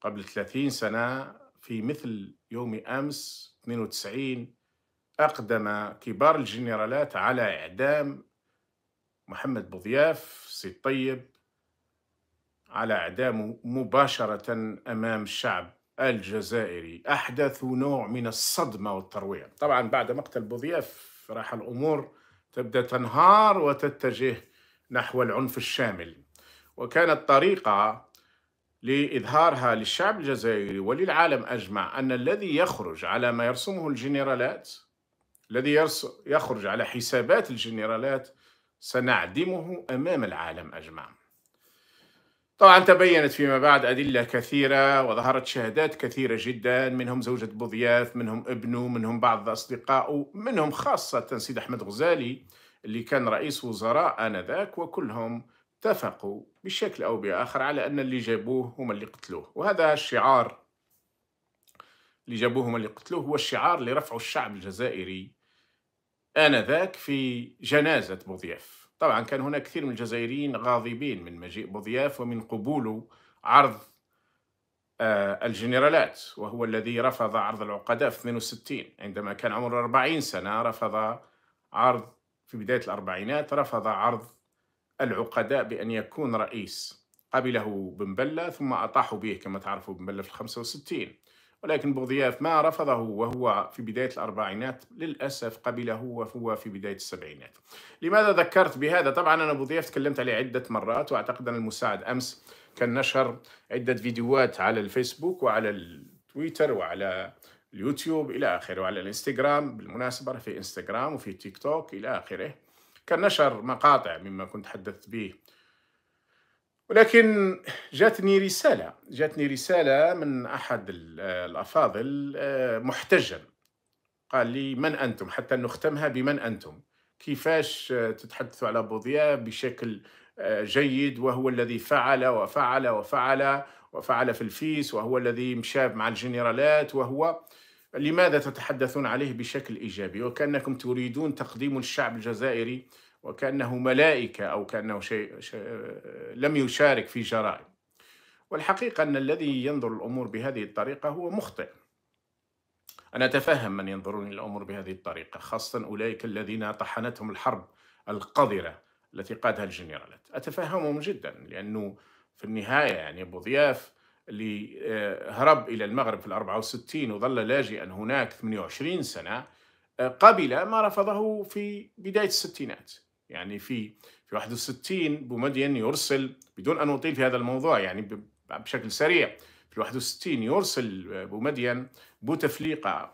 قبل 30 سنة في مثل يوم أمس 92 أقدم كبار الجنرالات على إعدام محمد بوضياف سيد الطيب على إعدامه مباشرة أمام الشعب الجزائري أحدث نوع من الصدمة والترويع طبعا بعد مقتل بوضياف راح الأمور تبدأ تنهار وتتجه نحو العنف الشامل وكانت طريقة لإظهارها للشعب الجزائري وللعالم أجمع أن الذي يخرج على ما يرسمه الجنرالات الذي يخرج على حسابات الجنرالات سنعدمه أمام العالم أجمع طبعا تبينت فيما بعد أدلة كثيرة وظهرت شهادات كثيرة جدا منهم زوجة بوضياف منهم ابنه منهم بعض أصدقائه منهم خاصة سيد أحمد غزالي اللي كان رئيس وزراء آنذاك وكلهم اتفقوا بشكل أو بآخر على أن اللي جابوه هم اللي قتلوه وهذا الشعار اللي جابوه هم اللي قتلوه هو الشعار اللي رفعه الشعب الجزائري آنذاك في جنازة بوضياف طبعا كان هناك كثير من الجزائريين غاضبين من مجيء بوضياف ومن قبوله عرض آه، الجنرالات وهو الذي رفض عرض العقداء في 62 عندما كان عمره 40 سنة رفض عرض في بداية الأربعينات رفض عرض العقداء بأن يكون رئيس قبله بن بلة ثم أطاحوا به كما تعرفوا بن بلة في الخمسة وستين ولكن بوضياف ما رفضه وهو في بداية الأربعينات للأسف قبله وهو في بداية السبعينات لماذا ذكرت بهذا؟ طبعا أنا بوضياف تكلمت عليه عدة مرات وأعتقد أن المساعد أمس كان نشر عدة فيديوهات على الفيسبوك وعلى التويتر وعلى اليوتيوب إلى آخره وعلى الإنستغرام بالمناسبة في إنستغرام وفي تيك توك إلى آخره كان نشر مقاطع مما كنت تحدثت به ولكن جاتني رسالة جاتني رسالة من أحد الأفاضل آه، محتجا قال لي من أنتم حتى نختمها بمن أنتم كيفاش آه، تتحدثوا على بوضياء بشكل آه، جيد وهو الذي فعل وفعل وفعل وفعل في الفيس وهو الذي مشى مع الجنرالات وهو لماذا تتحدثون عليه بشكل إيجابي وكأنكم تريدون تقديم الشعب الجزائري وكأنه ملائكة أو كأنه شيء, لم يشارك في جرائم والحقيقة أن الذي ينظر الأمور بهذه الطريقة هو مخطئ أنا أتفهم من ينظرون إلى الأمور بهذه الطريقة خاصة أولئك الذين طحنتهم الحرب القذرة التي قادها الجنرالات أتفهمهم جدا لأنه في النهاية يعني أبو ضياف اللي آه، هرب إلى المغرب في الأربعة وستين وظل لاجئا هناك 28 سنة آه، قبل ما رفضه في بداية الستينات يعني في في 61 بومدين يرسل بدون أن أطيل في هذا الموضوع يعني بشكل سريع في 61 يرسل آه، بومدين بوتفليقة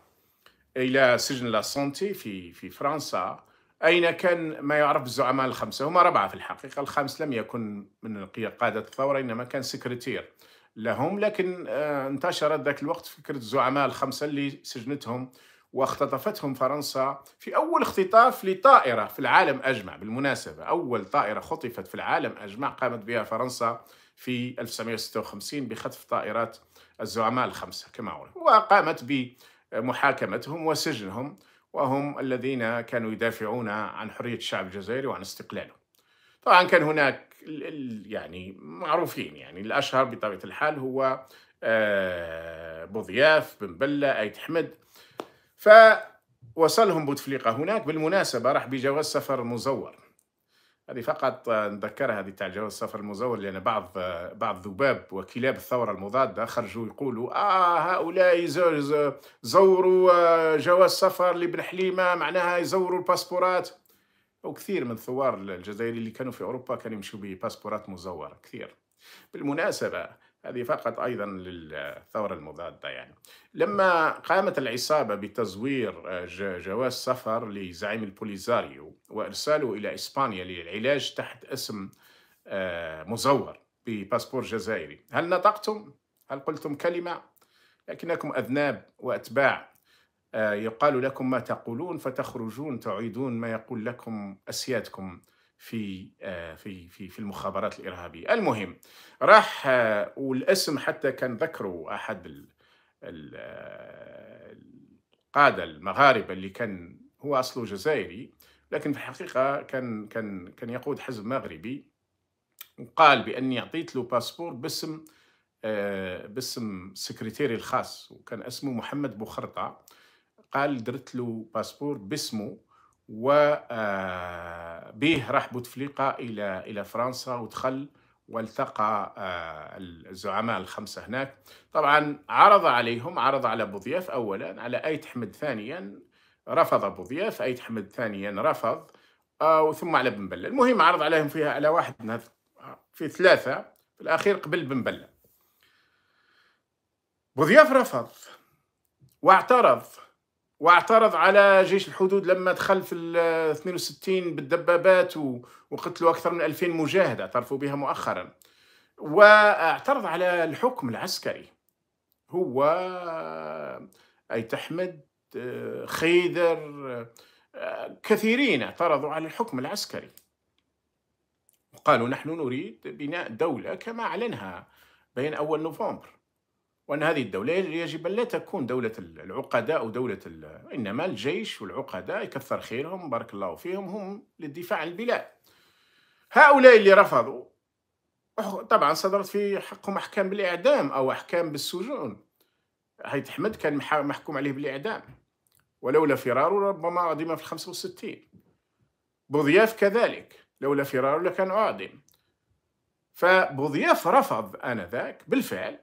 إلى سجن لا سونتي في في فرنسا أين كان ما يعرف بالزعماء الخمسة هم أربعة في الحقيقة الخامس لم يكن من قادة الثورة إنما كان سكرتير لهم لكن آه، انتشرت ذاك الوقت فكرة الزعماء الخمسة اللي سجنتهم واختطفتهم فرنسا في أول اختطاف لطائرة في العالم أجمع بالمناسبة أول طائرة خطفت في العالم أجمع قامت بها فرنسا في 1956 بخطف طائرات الزعماء الخمسة كما عرف وقامت بمحاكمتهم وسجنهم وهم الذين كانوا يدافعون عن حرية الشعب الجزائري وعن استقلاله طبعا كان هناك يعني معروفين يعني الأشهر بطبيعة الحال هو آه، بوضياف بن بلة أيت حمد فوصلهم بوتفليقة هناك بالمناسبة راح بجواز سفر مزور هذه فقط آه، نذكرها هذه تاع جواز السفر المزور لأن بعض آه، بعض ذباب وكلاب الثورة المضادة خرجوا يقولوا آه هؤلاء زوروا آه، جواز سفر لابن حليمة معناها يزوروا الباسبورات وكثير من الثوار الجزائري اللي كانوا في أوروبا كانوا يمشوا بباسبورات مزورة كثير بالمناسبة هذه فقط أيضا للثورة المضادة يعني لما قامت العصابة بتزوير آه، جواز سفر لزعيم البوليزاريو وإرساله إلى إسبانيا للعلاج تحت اسم آه، مزور بباسبور جزائري هل نطقتم؟ هل قلتم كلمة؟ لكنكم أذناب وأتباع آه، يقال لكم ما تقولون فتخرجون تعيدون ما يقول لكم أسيادكم في آه، في في في المخابرات الارهابيه المهم راح آه، والاسم حتى كان ذكروا احد آه، القاده المغاربه اللي كان هو اصله جزائري لكن في الحقيقه كان كان كان يقود حزب مغربي وقال باني اعطيت له باسبور باسم باسم سكرتيري الخاص وكان اسمه محمد بوخرطه قال درت له باسبور باسمه و به راح بوتفليقة إلى إلى فرنسا ودخل والتقى آه، الزعماء الخمسة هناك طبعا عرض عليهم عرض على بوضياف أولا على أيت حمد ثانيا رفض بوضياف أيت حمد ثانيا رفض آه، ثم على بن بلة المهم عرض عليهم فيها على واحد في ثلاثة في الأخير قبل بن بلة بوضياف رفض واعترض واعترض على جيش الحدود لما دخل في 62 بالدبابات وقتلوا أكثر من 2000 مجاهد اعترفوا بها مؤخرا واعترض على الحكم العسكري هو أيت أحمد خيدر كثيرين اعترضوا على الحكم العسكري وقالوا نحن نريد بناء دولة كما أعلنها بين أول نوفمبر وأن هذه الدولة يجب أن لا تكون دولة العقداء أو دولة إنما الجيش والعقداء يكثر خيرهم بارك الله فيهم هم للدفاع عن البلاد هؤلاء اللي رفضوا طبعا صدرت في حقهم أحكام بالإعدام أو أحكام بالسجون حيث أحمد كان محكوم عليه بالإعدام ولولا فراره ربما عدم في 65 بوضياف كذلك لولا فراره لكان عادم فبوضياف رفض آنذاك بالفعل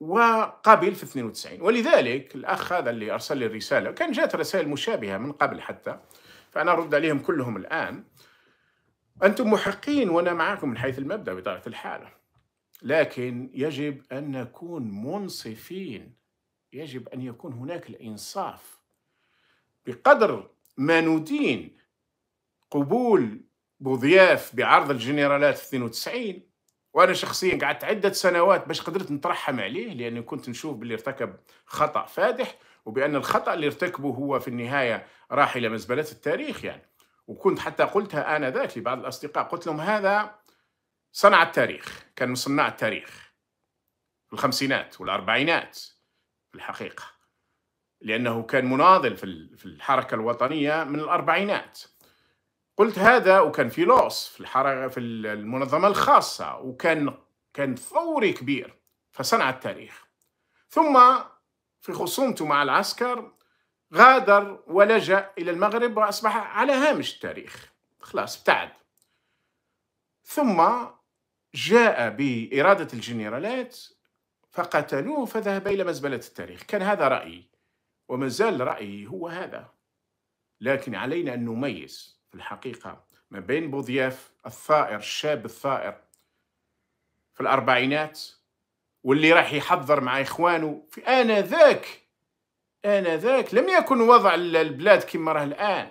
وقبل في 92 ولذلك الأخ هذا اللي أرسل لي الرسالة كان جات رسائل مشابهة من قبل حتى فأنا أرد عليهم كلهم الآن أنتم محقين وأنا معكم من حيث المبدأ بطبيعة الحال لكن يجب أن نكون منصفين يجب أن يكون هناك الإنصاف بقدر ما ندين قبول بوضياف بعرض الجنرالات في 92 وانا شخصيا قعدت عده سنوات باش قدرت نترحم عليه لاني كنت نشوف باللي ارتكب خطا فادح وبان الخطا اللي ارتكبه هو في النهايه راح الى مزبله التاريخ يعني وكنت حتى قلتها انذاك لبعض الاصدقاء قلت لهم هذا صنع التاريخ كان من صناع التاريخ في الخمسينات والاربعينات في الحقيقه لانه كان مناضل في الحركه الوطنيه من الاربعينات قلت هذا وكان في لوس في الحركه في المنظمه الخاصه وكان كان ثوري كبير فصنع التاريخ ثم في خصومته مع العسكر غادر ولجأ إلى المغرب وأصبح على هامش التاريخ خلاص ابتعد ثم جاء بإرادة الجنرالات فقتلوه فذهب إلى مزبلة التاريخ كان هذا رأيي ومازال رأيي هو هذا لكن علينا أن نميز في الحقيقة ما بين بوضياف الثائر الشاب الثائر في الأربعينات واللي راح يحضر مع إخوانه في آنذاك آنذاك لم يكن وضع البلاد كما راه الآن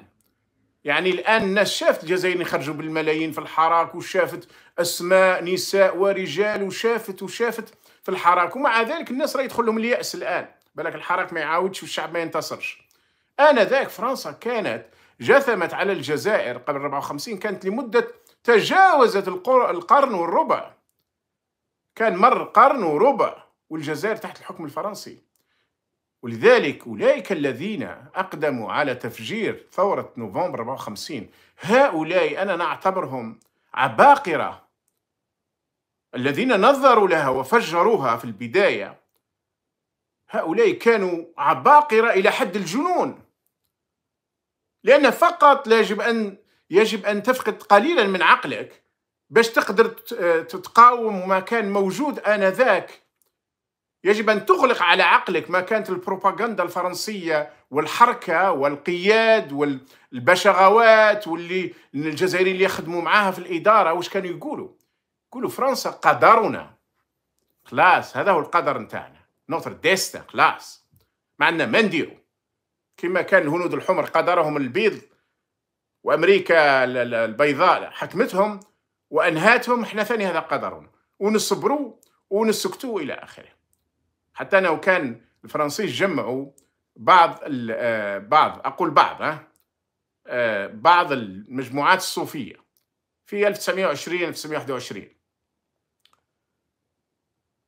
يعني الآن الناس شافت الجزائريين يخرجوا بالملايين في الحراك وشافت أسماء نساء ورجال وشافت وشافت في الحراك ومع ذلك الناس راه يدخل لهم اليأس الآن بالك الحراك ما يعاودش والشعب ما ينتصرش آنذاك فرنسا كانت جثمت على الجزائر قبل 54 كانت لمدة تجاوزت القرن والربع كان مر قرن وربع والجزائر تحت الحكم الفرنسي ولذلك أولئك الذين أقدموا على تفجير ثورة نوفمبر 54 هؤلاء أنا نعتبرهم عباقرة الذين نظروا لها وفجروها في البداية هؤلاء كانوا عباقرة إلى حد الجنون لأن فقط يجب أن يجب أن تفقد قليلا من عقلك باش تقدر تقاوم ما كان موجود آنذاك يجب أن تغلق على عقلك ما كانت البروباغندا الفرنسية والحركة والقياد والبشغوات واللي الجزائريين اللي يخدموا معاها في الإدارة واش كانوا يقولوا يقولوا فرنسا قدرنا خلاص هذا هو القدر نتاعنا نوتر ديستا خلاص ما عندنا ما نديرو كما كان الهنود الحمر قدرهم البيض وامريكا البيضاء حكمتهم وانهاتهم احنا ثاني هذا قدرنا ونصبروا ونسكتوا الى اخره حتى انا كان الفرنسيس جمعوا بعض آه، بعض اقول بعض آه، بعض المجموعات الصوفيه في 1920 1921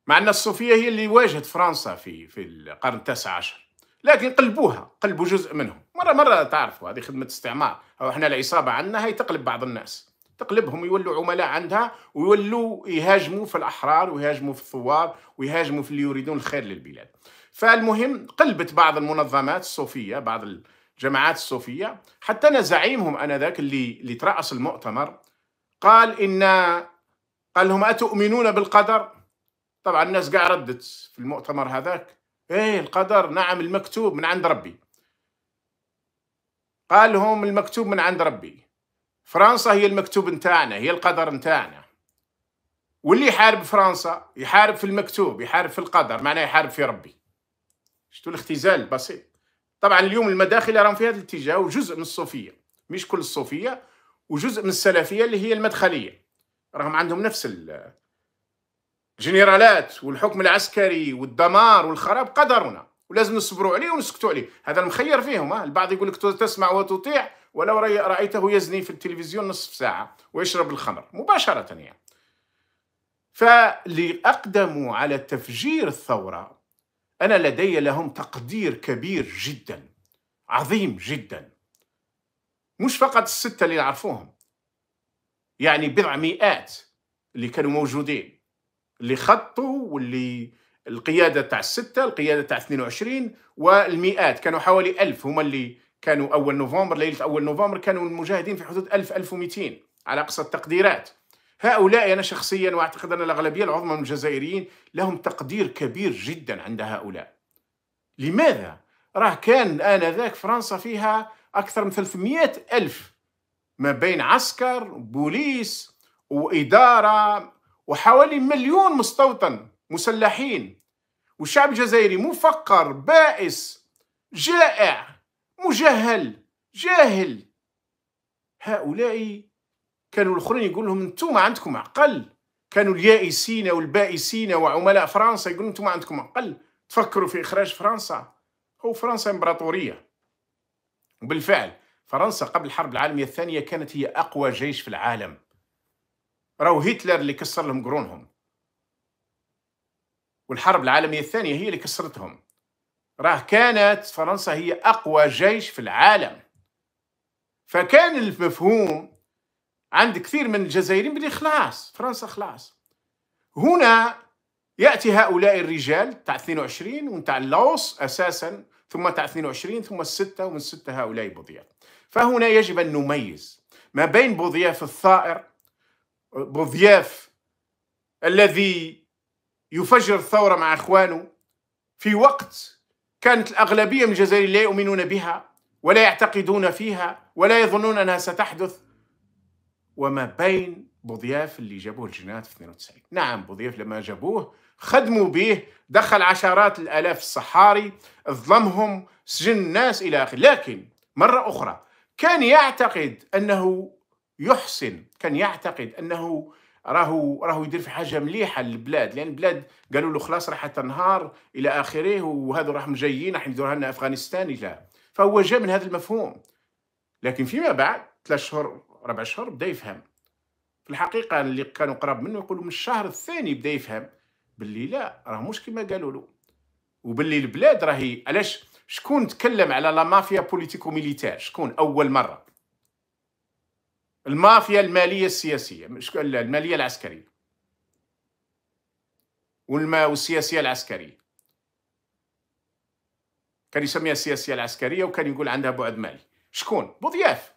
مع ان الصوفيه هي اللي واجهت فرنسا في في القرن التاسع عشر لكن قلبوها قلبوا جزء منهم مره مره تعرفوا هذه خدمه استعمار او احنا العصابه عندنا هي تقلب بعض الناس تقلبهم يولوا عملاء عندها ويولوا يهاجموا في الاحرار ويهاجموا في الثوار ويهاجموا في اللي يريدون الخير للبلاد فالمهم قلبت بعض المنظمات الصوفيه بعض الجماعات الصوفيه حتى انا زعيمهم انذاك اللي اللي تراس المؤتمر قال ان قال لهم اتؤمنون بالقدر طبعا الناس قاعد ردت في المؤتمر هذاك ايه القدر نعم المكتوب من عند ربي قال لهم المكتوب من عند ربي فرنسا هي المكتوب نتاعنا هي القدر نتاعنا واللي يحارب فرنسا يحارب في المكتوب يحارب في القدر معناه يحارب في ربي شتو الاختزال البسيط طبعا اليوم المداخل راهم في هذا الاتجاه وجزء من الصوفيه مش كل الصوفيه وجزء من السلفيه اللي هي المدخليه راهم عندهم نفس الجنرالات والحكم العسكري والدمار والخراب قدرنا ولازم نصبروا عليه ونسكتوا عليه هذا المخير فيهم ها البعض يقول لك تسمع وتطيع ولو رأيته يزني في التلفزيون نصف ساعة ويشرب الخمر مباشرة يعني فاللي أقدموا على تفجير الثورة أنا لدي لهم تقدير كبير جدا عظيم جدا مش فقط الستة اللي نعرفوهم يعني بضع مئات اللي كانوا موجودين اللي خطوا واللي القياده تاع السته، القياده تاع 22 والمئات كانوا حوالي 1000 هما اللي كانوا اول نوفمبر ليله اول نوفمبر كانوا المجاهدين في حدود 1000 1200 على اقصى التقديرات. هؤلاء انا شخصيا واعتقد ان الاغلبيه العظمى من الجزائريين لهم تقدير كبير جدا عند هؤلاء. لماذا؟ راه كان انذاك فرنسا فيها اكثر من 300 الف ما بين عسكر بوليس واداره وحوالي مليون مستوطن مسلحين والشعب الجزائري مفقر بائس جائع مجهل جاهل هؤلاء كانوا الاخرين يقول لهم انتم عندكم عقل كانوا اليائسين والبائسين وعملاء فرنسا يقولوا انتم عندكم عقل تفكروا في اخراج فرنسا هو فرنسا امبراطوريه وبالفعل فرنسا قبل الحرب العالميه الثانيه كانت هي اقوى جيش في العالم راهو هتلر اللي كسر لهم قرونهم والحرب العالمية الثانية هي اللي كسرتهم راه كانت فرنسا هي أقوى جيش في العالم فكان المفهوم عند كثير من الجزائريين بلي خلاص فرنسا خلاص هنا يأتي هؤلاء الرجال تاع 22 ونتاع اللوس أساسا ثم تاع 22 ثم الستة ومن الستة هؤلاء بوضياف فهنا يجب أن نميز ما بين بوضياف الثائر بوضياف الذي يفجر الثورة مع أخوانه في وقت كانت الأغلبية من الجزائريين لا يؤمنون بها ولا يعتقدون فيها ولا يظنون أنها ستحدث وما بين بوضياف اللي جابوه الجنات في 92 نعم بوضياف لما جابوه خدموا به دخل عشرات الآلاف الصحاري ظلمهم سجن الناس إلى آخره لكن مرة أخرى كان يعتقد أنه يحسن كان يعتقد انه راهو راهو يدير في حاجه مليحه للبلاد لان البلاد قالوا له خلاص راح تنهار الى اخره وهذو راهم جايين راح يديروها لنا افغانستان الى فهو جاء من هذا المفهوم لكن فيما بعد ثلاث شهور ربع شهور بدا يفهم في الحقيقه اللي كانوا قراب منه يقولوا من الشهر الثاني بدا يفهم باللي لا راه مش كما قالوا له وباللي البلاد راهي علاش شكون تكلم على لا مافيا بوليتيكو ميليتير شكون اول مره المافيا الماليه السياسيه مش الماليه العسكريه والما والسياسيه العسكريه كان يسميها السياسيه العسكريه وكان يقول عندها بعد مالي شكون بوضياف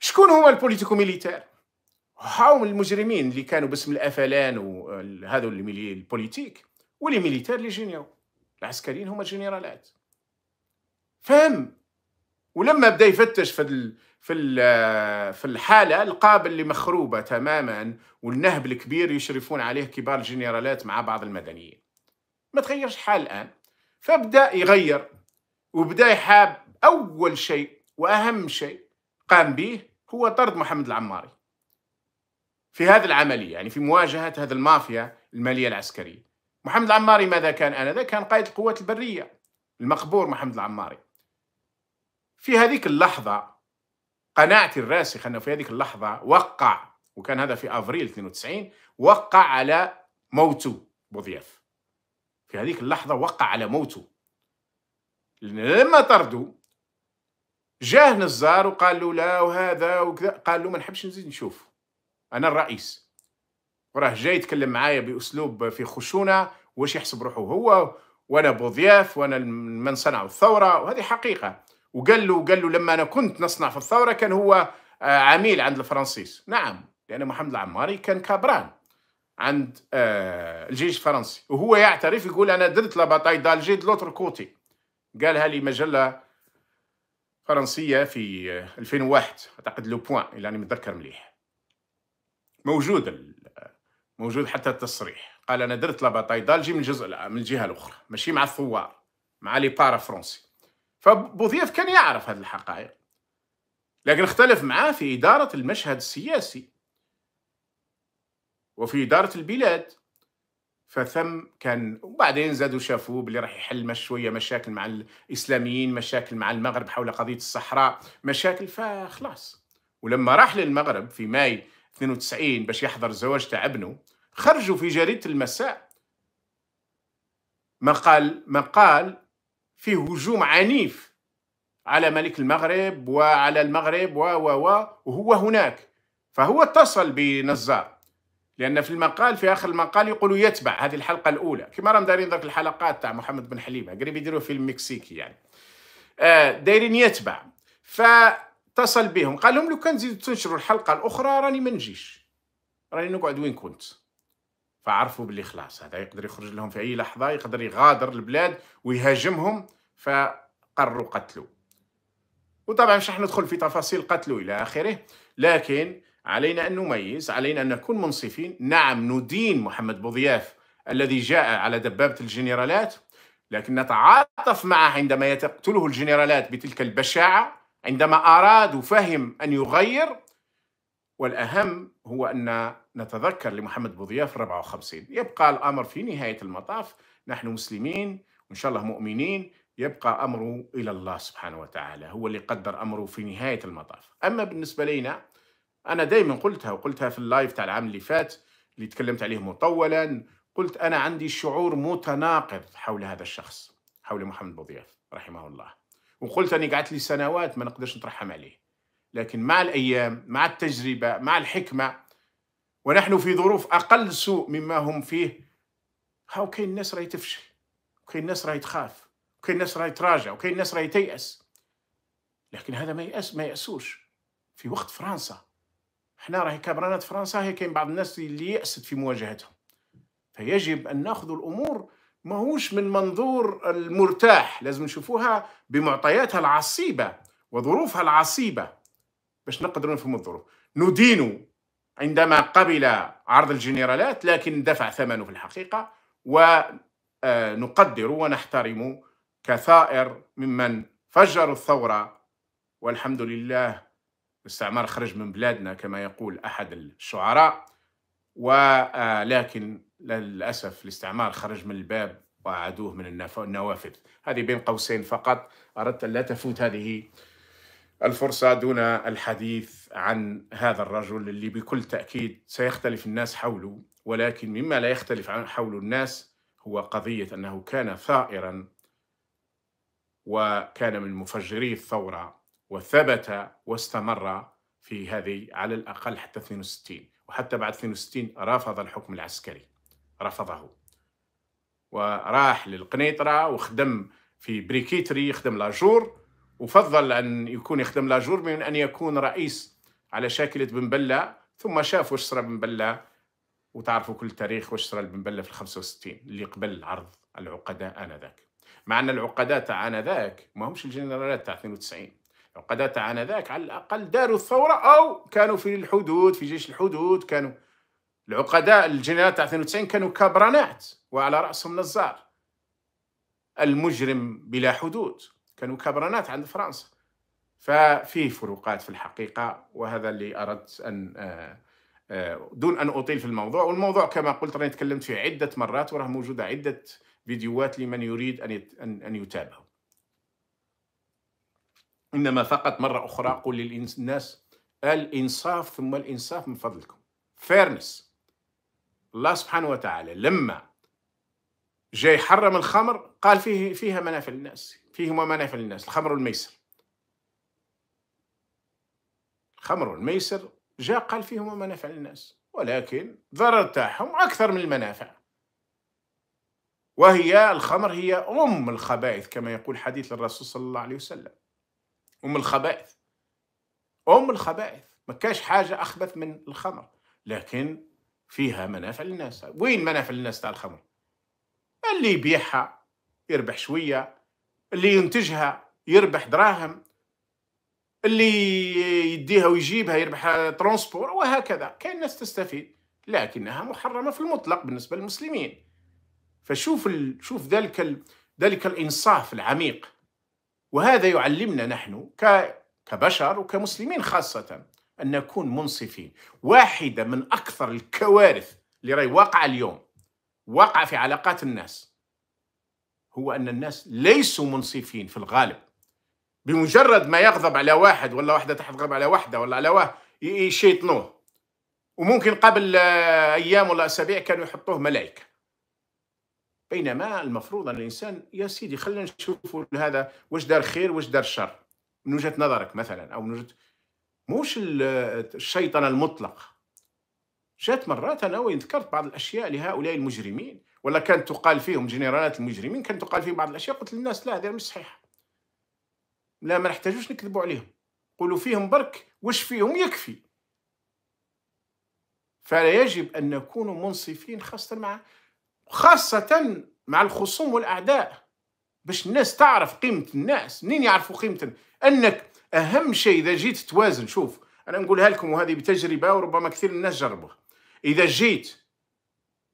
شكون هما البوليتيكو ميليتير هاهم المجرمين اللي كانوا باسم الافلان وهذو البوليتيك ولي ميليتير لي جينيو العسكريين هما الجنرالات فهم ولما بدا يفتش في في في الحاله القابل لمخروبه تماما والنهب الكبير يشرفون عليه كبار الجنرالات مع بعض المدنيين ما تغيرش حال الان فبدا يغير وبدا يحاب اول شيء واهم شيء قام به هو طرد محمد العماري في هذه العمليه يعني في مواجهه هذه المافيا الماليه العسكريه محمد العماري ماذا كان انذاك كان قائد القوات البريه المقبور محمد العماري في هذيك اللحظه قناعتي الراسخة أنه في هذه اللحظة وقع وكان هذا في أفريل 92 وقع على موته بوضياف في هذيك اللحظة وقع على موته لما طردوا جاه نزار وقال له لا وهذا وكذا قال له ما نحبش نزيد نشوف أنا الرئيس وراه جاي يتكلم معايا بأسلوب في خشونة واش يحسب روحه هو وأنا بوضياف وأنا من صنعوا الثورة وهذه حقيقة وقال له قال له لما انا كنت نصنع في الثوره كان هو آه، عميل عند الفرنسيس نعم لان محمد العماري كان كابران عند آه، الجيش الفرنسي وهو يعترف يقول انا درت لا باتاي دالجي لوتر كوتي قالها لي مجله فرنسيه في 2001 آه، اعتقد لو بوان اللي راني متذكر مليح موجود موجود حتى التصريح قال انا درت لا باتاي دالجي من الجزء من الجهه الاخرى ماشي مع الثوار مع لي بارا فرونسي فبوظيف كان يعرف هذه الحقائق لكن اختلف معاه في إدارة المشهد السياسي وفي إدارة البلاد فثم كان وبعدين زادوا شافوه بلي راح يحل شويه مشاكل مع الاسلاميين مشاكل مع المغرب حول قضيه الصحراء مشاكل فخلاص ولما راح للمغرب في ماي 92 باش يحضر زواج تاع ابنه خرجوا في جريده المساء مقال مقال فيه هجوم عنيف على ملك المغرب وعلى المغرب و و و وهو هناك فهو اتصل بنزار لان في المقال في اخر المقال يقولوا يتبع هذه الحلقه الاولى كما راهم دايرين ذاك الحلقات تاع محمد بن حليمه قريب يديروا فيلم مكسيكي يعني آه دايرين يتبع فاتصل بهم قال لهم لو كان تزيدوا تنشروا الحلقه الاخرى راني ما نجيش راني نقعد وين كنت فعرفوا باللي خلاص هذا يقدر يخرج لهم في اي لحظه يقدر يغادر البلاد ويهاجمهم فقرروا قتله وطبعا مش راح ندخل في تفاصيل قتله الى اخره لكن علينا ان نميز علينا ان نكون منصفين نعم ندين محمد بوضياف الذي جاء على دبابه الجنرالات لكن نتعاطف معه عندما يقتله الجنرالات بتلك البشاعه عندما اراد وفهم ان يغير والاهم هو ان نتذكر لمحمد بوضياف 54 يبقى الأمر في نهاية المطاف نحن مسلمين وإن شاء الله مؤمنين يبقى أمره إلى الله سبحانه وتعالى هو اللي قدر أمره في نهاية المطاف أما بالنسبة لنا أنا دائما قلتها وقلتها في اللايف تاع العام اللي فات اللي تكلمت عليه مطولا قلت أنا عندي شعور متناقض حول هذا الشخص حول محمد بوضياف رحمه الله وقلت أني قعدت لي سنوات ما نقدرش نترحم عليه لكن مع الأيام مع التجربة مع الحكمة ونحن في ظروف اقل سوء مما هم فيه هاو كاين الناس راهي تفشل وكاين الناس راهي تخاف وكاين الناس راهي تراجع وكاين الناس راهي تيأس لكن هذا ما يأس ما يأسوش في وقت فرنسا احنا راهي كبرانات فرنسا هي كاين بعض الناس اللي يأست في مواجهتهم فيجب ان ناخذ الامور ماهوش من منظور المرتاح لازم نشوفوها بمعطياتها العصيبه وظروفها العصيبه باش نقدروا نفهموا الظروف ندينوا عندما قبل عرض الجنرالات لكن دفع ثمنه في الحقيقة ونقدر آه، ونحترم كثائر ممن فجروا الثورة والحمد لله الاستعمار خرج من بلادنا كما يقول أحد الشعراء ولكن آه، للأسف الاستعمار خرج من الباب وعادوه من النوافذ هذه بين قوسين فقط أردت أن لا تفوت هذه الفرصة دون الحديث عن هذا الرجل اللي بكل تأكيد سيختلف الناس حوله ولكن مما لا يختلف حول الناس هو قضية أنه كان ثائرا وكان من مفجري الثورة وثبت واستمر في هذه على الأقل حتى 62 وحتى بعد 62 رفض الحكم العسكري رفضه وراح للقنيطرة وخدم في بريكيتري خدم لاجور وفضل أن يكون يخدم لاجور من أن يكون رئيس على شاكلة بن بلة ثم شاف واش صرا بن بلة وتعرفوا كل تاريخ واش صرا بن بلة في ال 65 اللي قبل عرض العقداء آنذاك مع أن العقداء تاع آنذاك ما همش الجنرالات تاع 92 العقداء تاع آنذاك على الأقل داروا الثورة أو كانوا في الحدود في جيش الحدود كانوا العقداء الجنرالات تاع 92 كانوا كبرانات وعلى رأسهم نزار المجرم بلا حدود كانوا كبرانات عند فرنسا ففيه فروقات في الحقيقة وهذا اللي أردت أن آه، آه، دون أن أطيل في الموضوع والموضوع كما قلت راني تكلمت فيه عدة مرات وراه موجودة عدة فيديوهات لمن يريد أن أن يتابعه إنما فقط مرة أخرى أقول للناس الإنصاف ثم الإنصاف من فضلكم فيرنس الله سبحانه وتعالى لما جاي حرم الخمر قال فيه فيها منافع للناس فيهما منافع للناس الخمر والميسر الخمر والميسر جاء قال فيهما منافع للناس ولكن ضرر تاعهم أكثر من المنافع وهي الخمر هي أم الخبائث كما يقول حديث الرسول صلى الله عليه وسلم أم الخبائث أم الخبائث ما كاش حاجة أخبث من الخمر لكن فيها منافع للناس وين منافع للناس تاع الخمر اللي يبيعها يربح شوية اللي ينتجها يربح دراهم اللي يديها ويجيبها يربح ترونسبور وهكذا كاين ناس تستفيد لكنها محرمه في المطلق بالنسبه للمسلمين فشوف ال... شوف ذلك ال... ذلك الانصاف العميق وهذا يعلمنا نحن ك... كبشر وكمسلمين خاصه ان نكون منصفين واحده من اكثر الكوارث اللي راهي واقعه اليوم واقعه في علاقات الناس هو أن الناس ليسوا منصفين في الغالب بمجرد ما يغضب على واحد ولا واحدة تغضب على واحدة ولا على واحد يشيطنوه وممكن قبل آه، أيام ولا أسابيع كانوا يحطوه ملائكة بينما المفروض أن الإنسان يا سيدي خلينا نشوف هذا واش دار خير واش دار شر من وجهة نظرك مثلا أو من وجهة موش الشيطنة المطلق جات مرات أنا ذكرت بعض الأشياء لهؤلاء المجرمين ولا كانت تقال فيهم جنرالات المجرمين كانت تقال فيهم بعض الاشياء قلت للناس لا هذه مش صحيحه لا ما نحتاجوش نكذبوا عليهم قولوا فيهم برك واش فيهم يكفي فلا يجب ان نكون منصفين خاصه مع خاصه مع الخصوم والاعداء باش الناس تعرف قيمه الناس منين يعرفوا قيمه انك اهم شيء اذا جيت توازن شوف انا نقولها لكم وهذه بتجربه وربما كثير من الناس جربوها اذا جيت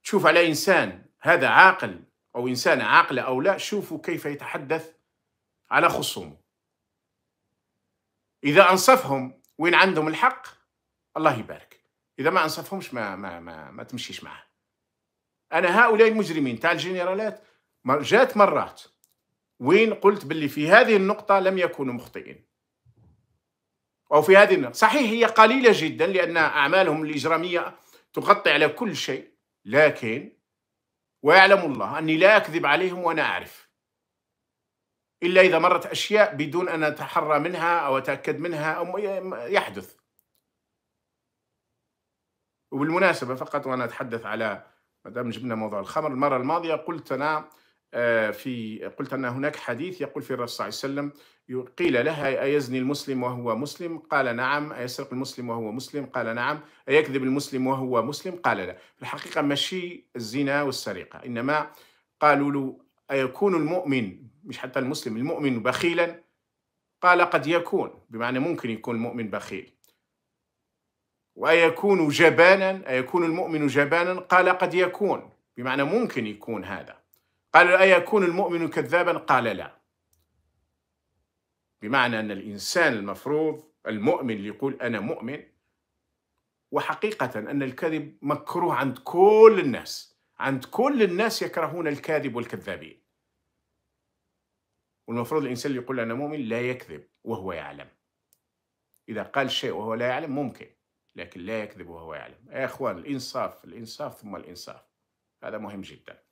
تشوف على انسان هذا عاقل أو إنسان عاقل أو لا شوفوا كيف يتحدث على خصومه إذا أنصفهم وين عندهم الحق الله يبارك إذا ما أنصفهمش ما ما ما, ما تمشيش معه أنا هؤلاء المجرمين تاع الجنرالات جات مرات وين قلت باللي في هذه النقطة لم يكونوا مخطئين أو في هذه النقطة صحيح هي قليلة جدا لأن أعمالهم الإجرامية تغطي على كل شيء لكن ويعلم الله أني لا أكذب عليهم وأنا أعرف إلا إذا مرت أشياء بدون أن أتحرى منها أو أتأكد منها أو يحدث وبالمناسبة فقط وأنا أتحدث على ما دام جبنا موضوع الخمر المرة الماضية قلت أنا آه، في قلت أن هناك حديث يقول في الرسول صلى الله عليه وسلم قيل لها أيزني المسلم وهو مسلم قال نعم أيسرق المسلم وهو مسلم قال نعم أيكذب المسلم وهو مسلم قال لا في الحقيقة ماشي الزنا والسرقة إنما قالوا له أيكون المؤمن مش حتى المسلم المؤمن بخيلا قال قد يكون بمعنى ممكن يكون المؤمن بخيل وأيكون جبانا أيكون المؤمن جبانا قال قد يكون بمعنى ممكن يكون هذا قالوا أيكون المؤمن كذابا قال لا بمعنى أن الإنسان المفروض المؤمن اللي يقول أنا مؤمن وحقيقة أن الكذب مكروه عند كل الناس عند كل الناس يكرهون الكاذب والكذابين والمفروض الإنسان اللي يقول أنا مؤمن لا يكذب وهو يعلم إذا قال شيء وهو لا يعلم ممكن لكن لا يكذب وهو يعلم يا إخوان الإنصاف الإنصاف ثم الإنصاف هذا مهم جدا